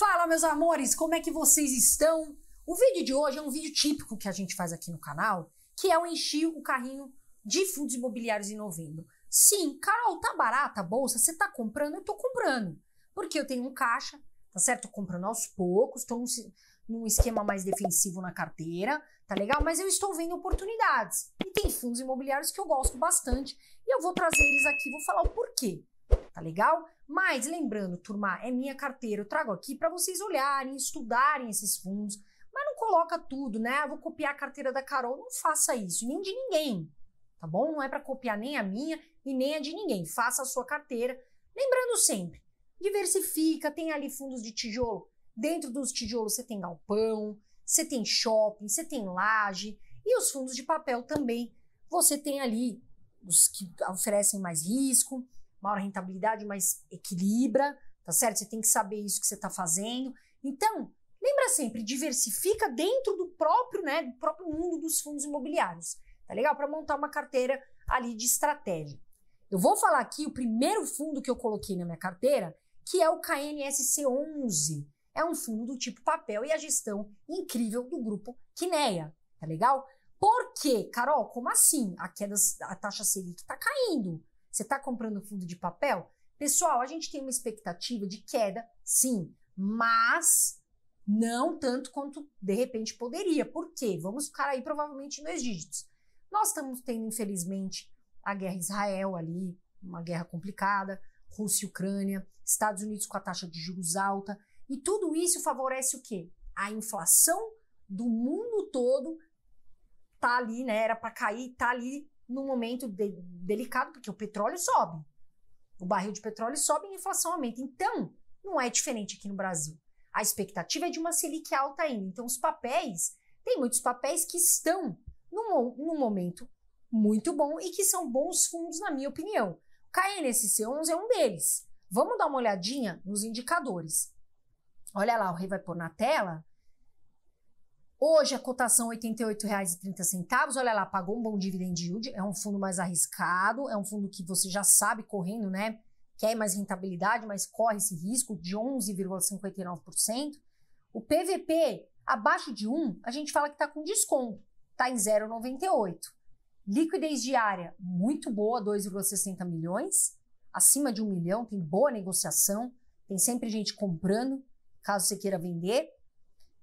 Fala, meus amores, como é que vocês estão? O vídeo de hoje é um vídeo típico que a gente faz aqui no canal, que é o encher o carrinho de fundos imobiliários em novembro. Sim, Carol, tá barata a bolsa? Você tá comprando? Eu tô comprando. Porque eu tenho um caixa, tá certo? Tô comprando aos poucos, tô num, num esquema mais defensivo na carteira, tá legal? Mas eu estou vendo oportunidades. E tem fundos imobiliários que eu gosto bastante e eu vou trazer eles aqui, vou falar o porquê tá legal? Mas lembrando, turma, é minha carteira, eu trago aqui para vocês olharem, estudarem esses fundos, mas não coloca tudo, né? Eu vou copiar a carteira da Carol, não faça isso, nem de ninguém, tá bom? Não é para copiar nem a minha e nem a de ninguém. Faça a sua carteira, lembrando sempre, diversifica, tem ali fundos de tijolo. Dentro dos tijolos você tem galpão, você tem shopping, você tem laje e os fundos de papel também. Você tem ali os que oferecem mais risco, maior rentabilidade, mas equilibra, tá certo? Você tem que saber isso que você está fazendo. Então, lembra sempre, diversifica dentro do próprio, né, do próprio mundo dos fundos imobiliários. Tá legal? Para montar uma carteira ali de estratégia. Eu vou falar aqui o primeiro fundo que eu coloquei na minha carteira, que é o KNSC11. É um fundo do tipo papel e a gestão incrível do grupo Quineia. Tá legal? Por quê? Carol, como assim? A queda da taxa Selic está caindo. Você está comprando fundo de papel? Pessoal, a gente tem uma expectativa de queda, sim, mas não tanto quanto de repente poderia. Por quê? Vamos ficar aí provavelmente em dois dígitos. Nós estamos tendo, infelizmente, a guerra Israel ali, uma guerra complicada, Rússia e Ucrânia, Estados Unidos com a taxa de juros alta, e tudo isso favorece o quê? A inflação do mundo todo tá ali, né? Era para cair, tá ali num momento de, delicado, porque o petróleo sobe. O barril de petróleo sobe e a inflação aumenta. Então, não é diferente aqui no Brasil. A expectativa é de uma Selic alta ainda. Então, os papéis, tem muitos papéis que estão num, num momento muito bom e que são bons fundos, na minha opinião. O KNSC11 é um deles. Vamos dar uma olhadinha nos indicadores. Olha lá, o Rei vai pôr na tela. Hoje a cotação é R$ 88,30. Olha lá, pagou um bom dividend yield, é um fundo mais arriscado, é um fundo que você já sabe correndo, né? Quer mais rentabilidade, mas corre esse risco de 11,59%. O PVP abaixo de 1, a gente fala que está com desconto, está em 0,98. Liquidez diária muito boa, 2,60 milhões, acima de 1 milhão, tem boa negociação, tem sempre gente comprando, caso você queira vender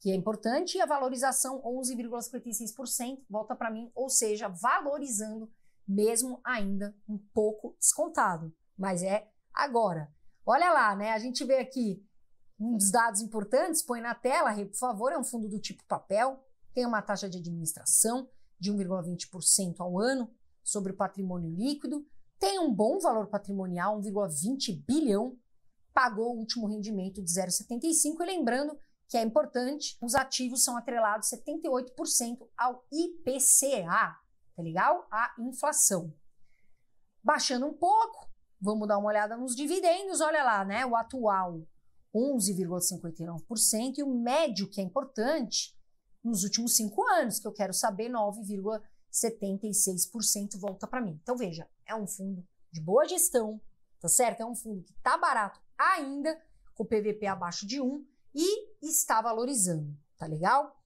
que é importante, e a valorização 11,56% volta para mim, ou seja, valorizando mesmo ainda um pouco descontado, mas é agora. Olha lá, né? A gente vê aqui um dos dados importantes, põe na tela, por favor, é um fundo do tipo papel, tem uma taxa de administração de 1,20% ao ano sobre o patrimônio líquido, tem um bom valor patrimonial, 1,20 bilhão, pagou o último rendimento de 0,75 e lembrando que é importante, os ativos são atrelados 78% ao IPCA, tá legal? A inflação. Baixando um pouco, vamos dar uma olhada nos dividendos, olha lá, né? O atual 11,59% e o médio, que é importante, nos últimos cinco anos, que eu quero saber, 9,76% volta para mim. Então veja, é um fundo de boa gestão, tá certo? É um fundo que tá barato ainda, com o PVP abaixo de 1 e está valorizando, tá legal?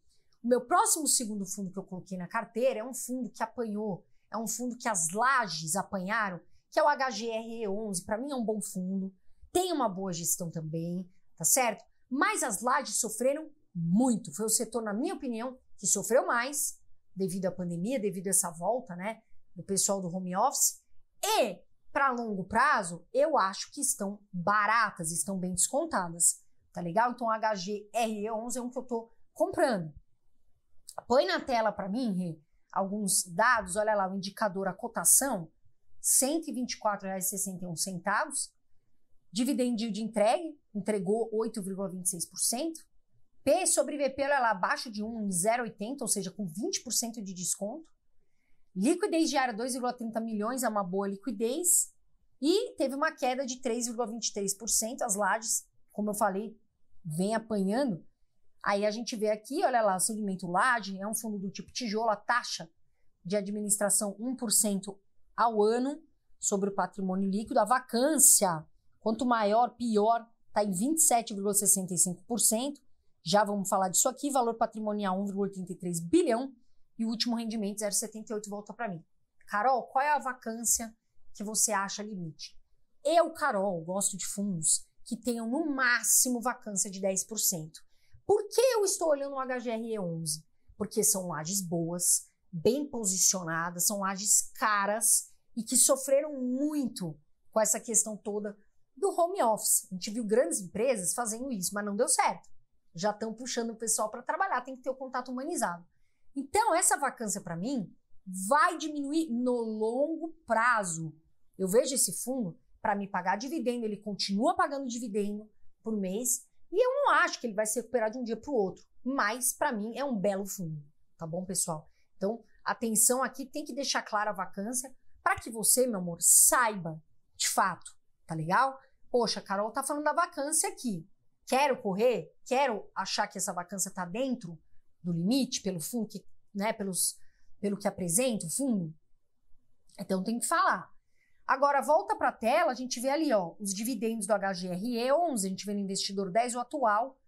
O meu próximo segundo fundo que eu coloquei na carteira é um fundo que apanhou, é um fundo que as lajes apanharam, que é o HGRE11. Para mim é um bom fundo, tem uma boa gestão também, tá certo? Mas as lajes sofreram muito. Foi o setor, na minha opinião, que sofreu mais devido à pandemia, devido a essa volta, né, do pessoal do home office. E para longo prazo, eu acho que estão baratas, estão bem descontadas tá legal? Então, HGRE11 é um que eu tô comprando. Põe na tela para mim, Rê, alguns dados, olha lá, o indicador, a cotação, R$ 124,61, dividendo de entregue, entregou 8,26%, P sobre VP, olha lá, abaixo de 1,080, ou seja, com 20% de desconto, liquidez diária 2,30 milhões, é uma boa liquidez, e teve uma queda de 3,23%, as lajes, como eu falei, vem apanhando. Aí a gente vê aqui, olha lá, o segmento laje é um fundo do tipo tijolo, a taxa de administração 1% ao ano sobre o patrimônio líquido. A vacância, quanto maior, pior, está em 27,65%. Já vamos falar disso aqui. Valor patrimonial 1,83 bilhão. E o último rendimento 0,78 volta para mim. Carol, qual é a vacância que você acha limite? Eu, Carol, gosto de fundos que tenham no máximo vacância de 10%. Por que eu estou olhando o HGRE11? Porque são lajes boas, bem posicionadas, são lajes caras e que sofreram muito com essa questão toda do home office. A gente viu grandes empresas fazendo isso, mas não deu certo. Já estão puxando o pessoal para trabalhar, tem que ter o contato humanizado. Então, essa vacância para mim vai diminuir no longo prazo. Eu vejo esse fundo para me pagar dividendo, ele continua pagando dividendo por mês, e eu não acho que ele vai se recuperar de um dia para o outro, mas para mim é um belo fundo, tá bom, pessoal? Então, atenção aqui, tem que deixar clara a vacância para que você, meu amor, saiba de fato, tá legal? Poxa, a Carol tá falando da vacância aqui. Quero correr? Quero achar que essa vacância tá dentro do limite, pelo fundo que, né, pelos, pelo que apresenta o fundo? Então tem que falar. Agora, volta para a tela, a gente vê ali ó, os dividendos do HGRE 11, a gente vê no investidor 10, o atual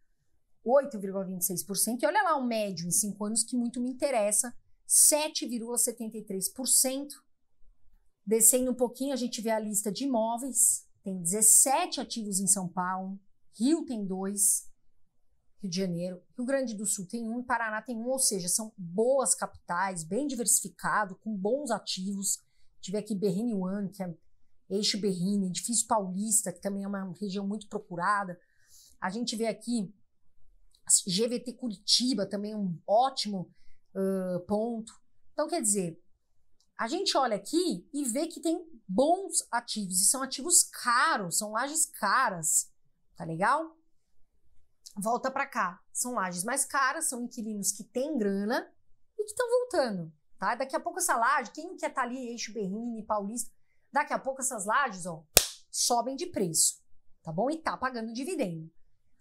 8,26%. E olha lá o médio em 5 anos que muito me interessa, 7,73%. Descendo um pouquinho, a gente vê a lista de imóveis, tem 17 ativos em São Paulo, Rio tem dois Rio de Janeiro, Rio Grande do Sul tem um, Paraná tem um, ou seja, são boas capitais, bem diversificado, com bons ativos tiver aqui Berrini One, que é eixo Berrini, edifício Paulista, que também é uma região muito procurada. A gente vê aqui GVT Curitiba, também é um ótimo uh, ponto. Então, quer dizer, a gente olha aqui e vê que tem bons ativos, e são ativos caros, são lajes caras, tá legal? Volta para cá, são lajes mais caras, são inquilinos que têm grana e que estão voltando. Tá? Daqui a pouco essa laje, quem quer estar tá ali, eixo Berrini, Paulista, daqui a pouco essas lajes ó, sobem de preço, tá bom? E tá pagando dividendo.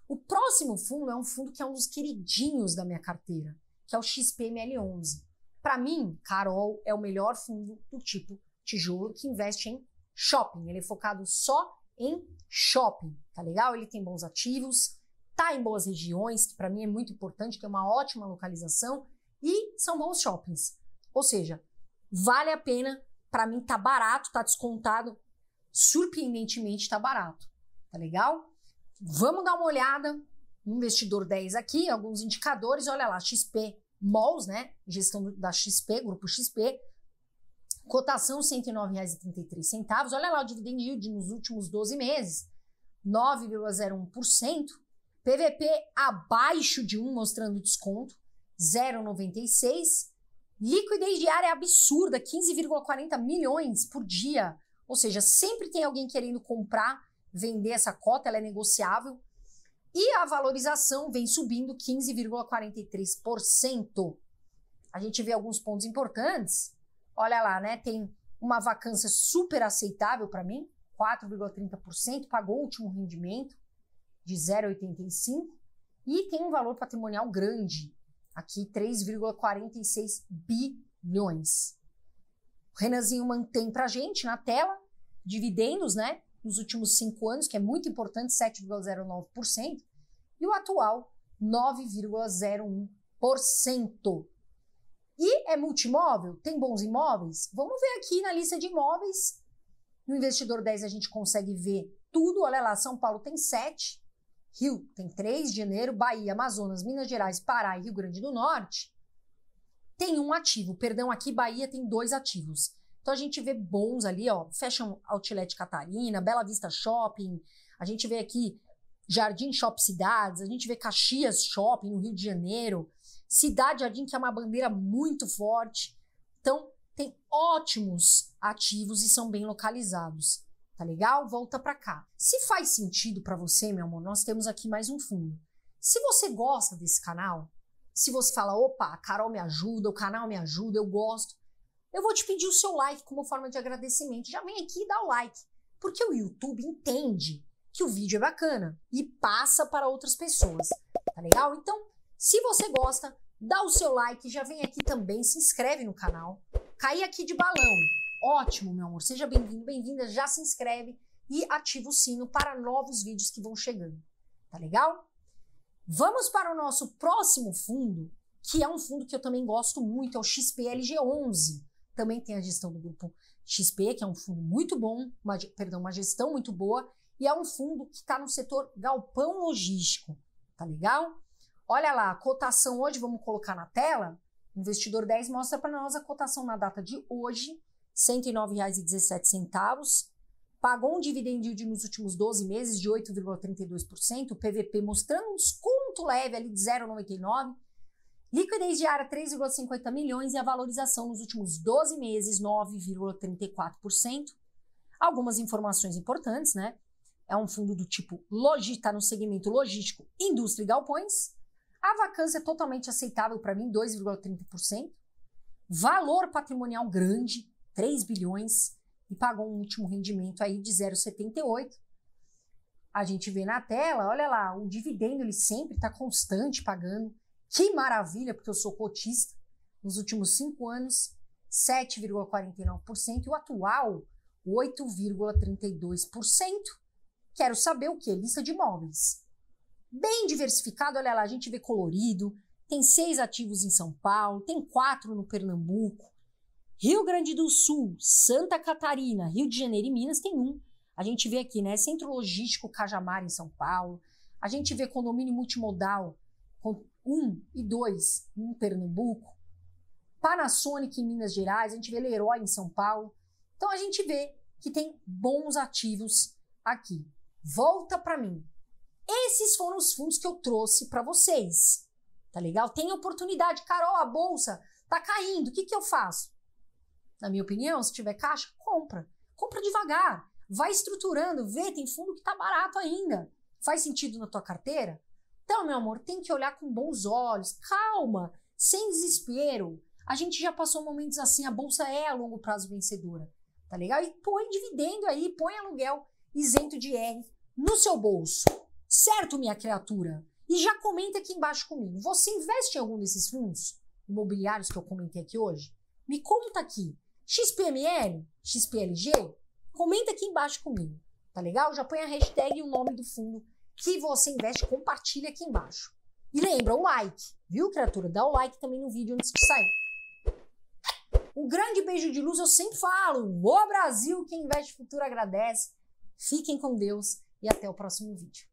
O próximo fundo é um fundo que é um dos queridinhos da minha carteira, que é o XPML11. Para mim, Carol é o melhor fundo do tipo tijolo que investe em shopping. Ele é focado só em shopping, tá legal? Ele tem bons ativos, tá em boas regiões, que para mim é muito importante, tem uma ótima localização e são bons shoppings. Ou seja, vale a pena, para mim tá barato, tá descontado, surpreendentemente tá barato. Tá legal? Vamos dar uma olhada, investidor 10 aqui, alguns indicadores, olha lá, XP Malls, né? Gestão da XP, grupo XP, cotação R$ 109,33. Olha lá o dividend yield nos últimos 12 meses, 9,01%. PVP abaixo de 1, mostrando desconto, 0,96%. Liquidez diária é absurda, 15,40 milhões por dia. Ou seja, sempre tem alguém querendo comprar, vender essa cota, ela é negociável. E a valorização vem subindo 15,43%. A gente vê alguns pontos importantes. Olha lá, né? Tem uma vacância super aceitável para mim, 4,30%, pagou o último rendimento de 0,85 e tem um valor patrimonial grande, Aqui 3,46 bilhões. O Renanzinho mantém para a gente na tela dividendos, né? Nos últimos cinco anos, que é muito importante, 7,09%, e o atual 9,01%. E é multimóvel? Tem bons imóveis? Vamos ver aqui na lista de imóveis. No investidor 10 a gente consegue ver tudo. Olha lá, São Paulo tem 7, Rio tem 3 de janeiro, Bahia, Amazonas, Minas Gerais, Pará e Rio Grande do Norte, tem um ativo. Perdão, aqui Bahia tem dois ativos. Então a gente vê bons ali, ó, Fashion Outlet Catarina, Bela Vista Shopping, a gente vê aqui Jardim Shop Cidades, a gente vê Caxias Shopping no Rio de Janeiro, Cidade Jardim, que é uma bandeira muito forte. Então, tem ótimos ativos e são bem localizados tá legal? Volta para cá. Se faz sentido para você, meu amor, nós temos aqui mais um fundo. Se você gosta desse canal, se você fala, opa, a Carol me ajuda, o canal me ajuda, eu gosto, eu vou te pedir o seu like como forma de agradecimento. Já vem aqui e dá o like, porque o YouTube entende que o vídeo é bacana e passa para outras pessoas, tá legal? Então, se você gosta, dá o seu like, já vem aqui também, se inscreve no canal. Cai aqui de balão. Ótimo, meu amor. Seja bem-vindo, bem-vinda. Já se inscreve e ativa o sino para novos vídeos que vão chegando. Tá legal? Vamos para o nosso próximo fundo, que é um fundo que eu também gosto muito, é o XPLG11. Também tem a gestão do grupo XP, que é um fundo muito bom, uma, perdão, uma gestão muito boa, e é um fundo que está no setor galpão logístico. Tá legal? Olha lá, a cotação hoje, vamos colocar na tela. investidor 10 mostra para nós a cotação na data de hoje, R$ 109,17, pagou um dividendo yield nos últimos 12 meses de 8,32%, PVP mostrando um desconto leve ali de 0,99%, liquidez diária 3,50 milhões e a valorização nos últimos 12 meses 9,34%. Algumas informações importantes, né? É um fundo do tipo logista tá no segmento logístico, indústria e galpões. A vacância é totalmente aceitável para mim, 2,30%. Valor patrimonial grande, 3 bilhões e pagou um último rendimento aí de 0,78. A gente vê na tela, olha lá, o dividendo ele sempre está constante pagando. Que maravilha, porque eu sou cotista. Nos últimos cinco anos, 7,49% e o atual 8,32%. Quero saber o que? Lista de imóveis. Bem diversificado, olha lá, a gente vê colorido, tem seis ativos em São Paulo, tem quatro no Pernambuco, Rio Grande do Sul, Santa Catarina, Rio de Janeiro e Minas tem um. A gente vê aqui, né? Centro Logístico Cajamar, em São Paulo. A gente vê condomínio multimodal com um e dois em Pernambuco. Panasonic em Minas Gerais, a gente vê Leroy em São Paulo. Então a gente vê que tem bons ativos aqui. Volta para mim. Esses foram os fundos que eu trouxe para vocês. Tá legal? Tem oportunidade. Carol, a bolsa tá caindo. O que, que eu faço? na minha opinião, se tiver caixa, compra. Compra devagar. Vai estruturando, vê, tem fundo que está barato ainda. Faz sentido na tua carteira? Então, meu amor, tem que olhar com bons olhos, calma, sem desespero. A gente já passou momentos assim, a bolsa é a longo prazo vencedora, tá legal? E põe dividendo aí, põe aluguel isento de R no seu bolso, certo, minha criatura? E já comenta aqui embaixo comigo, você investe em algum desses fundos imobiliários que eu comentei aqui hoje? Me conta aqui, XPML? XPLG? Comenta aqui embaixo comigo, tá legal? Já põe a hashtag e o nome do fundo que você investe, compartilha aqui embaixo. E lembra, o like, viu, criatura? Dá o like também no vídeo antes de sair. Um grande beijo de luz, eu sempre falo. Ô Brasil, quem investe futuro agradece. Fiquem com Deus e até o próximo vídeo.